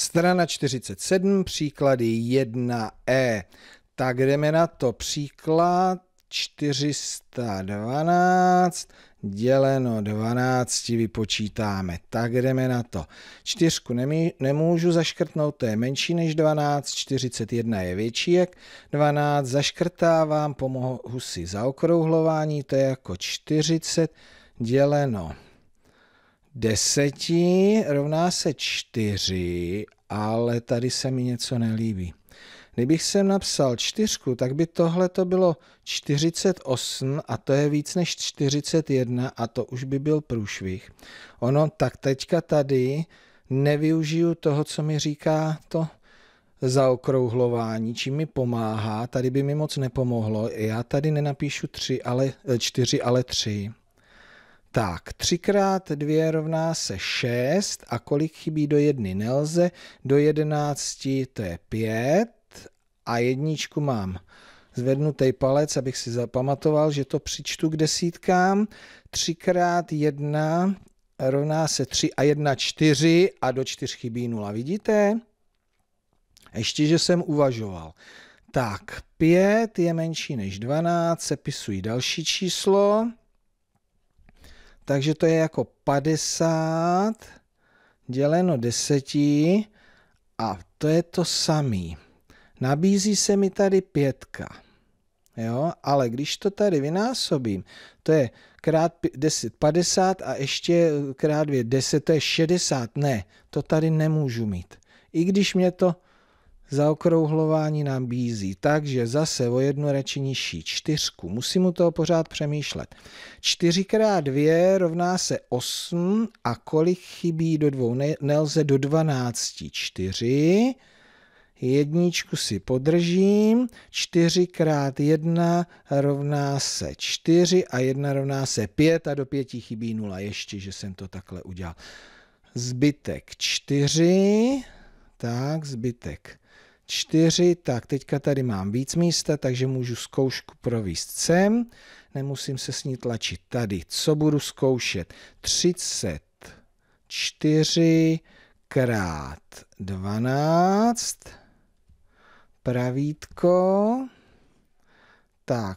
Strana 47, příklady 1e. Tak jdeme na to. Příklad 412 děleno 12 vypočítáme. Tak jdeme na to. Čtyřku nemůžu zaškrtnout, to je menší než 12, 41 je větší jak 12, zaškrtávám, pomohu si zaokrouhlování, to je jako 40 děleno 10 rovná se 4, ale tady se mi něco nelíbí. Kdybych sem napsal 4, tak by tohle to bylo 48 a to je víc než 41 a to už by byl průšvih. Ono, tak teďka tady nevyužiju toho, co mi říká to zaokrouhlování, čím mi pomáhá. Tady by mi moc nepomohlo. Já tady nenapíšu 3, ale 4, ale 3. Tak, 3 x 2 rovná se 6 a kolik chybí do jedny nelze, do 11 to je 5 a jedničku mám zvednutý palec, abych si zapamatoval, že to přičtu k desítkám. 3 x 1 rovná se 3 a 1 4 a do 4 chybí 0, vidíte? Ještě, že jsem uvažoval. Tak, 5 je menší než 12, sepisuji další číslo takže to je jako 50 děleno 10 a to je to samý. Nabízí se mi tady pětka. Jo, ale když to tady vynásobím, to je krát 10, 50 a ještě krát 2, 10, to je 60. Ne, to tady nemůžu mít. I když mě to zaokrouhlování nám bízí takže zase o jednu reči nižší čtyřku. Musím u toho pořád přemýšlet. 4 krát 2 rovná se 8 a kolik chybí do dvou? Ne, nelze do 12. 4. Jedničku si podržím, 4 krát 1 rovná se 4 a 1 rovná se 5 a do 5 chybí 0. Ještě, že jsem to takhle udělal. Zbytek 4 tak zbytek 4, tak teďka tady mám víc místa, takže můžu zkoušku províst sem, nemusím se s ní tlačit tady. Co budu zkoušet? 34 krát 12, pravítko, tak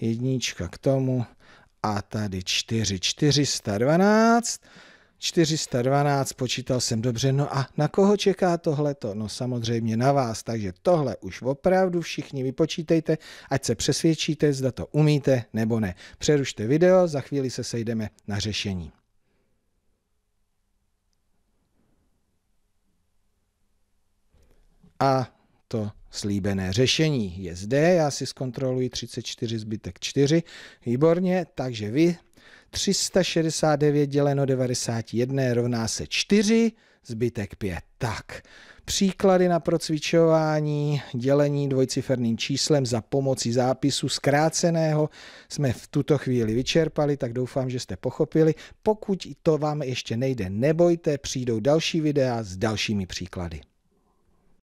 jednička k tomu a tady 4, 412. 412, počítal jsem dobře, no a na koho čeká tohleto? No samozřejmě na vás, takže tohle už opravdu všichni vypočítejte, ať se přesvědčíte, zda to umíte nebo ne. Přerušte video, za chvíli se sejdeme na řešení. A to Slíbené řešení je zde, já si zkontroluji 34 zbytek 4, výborně, takže vy 369 děleno 91 rovná se 4, zbytek 5. Tak, příklady na procvičování dělení dvojciferným číslem za pomocí zápisu zkráceného jsme v tuto chvíli vyčerpali, tak doufám, že jste pochopili. Pokud to vám ještě nejde, nebojte, přijdou další videa s dalšími příklady.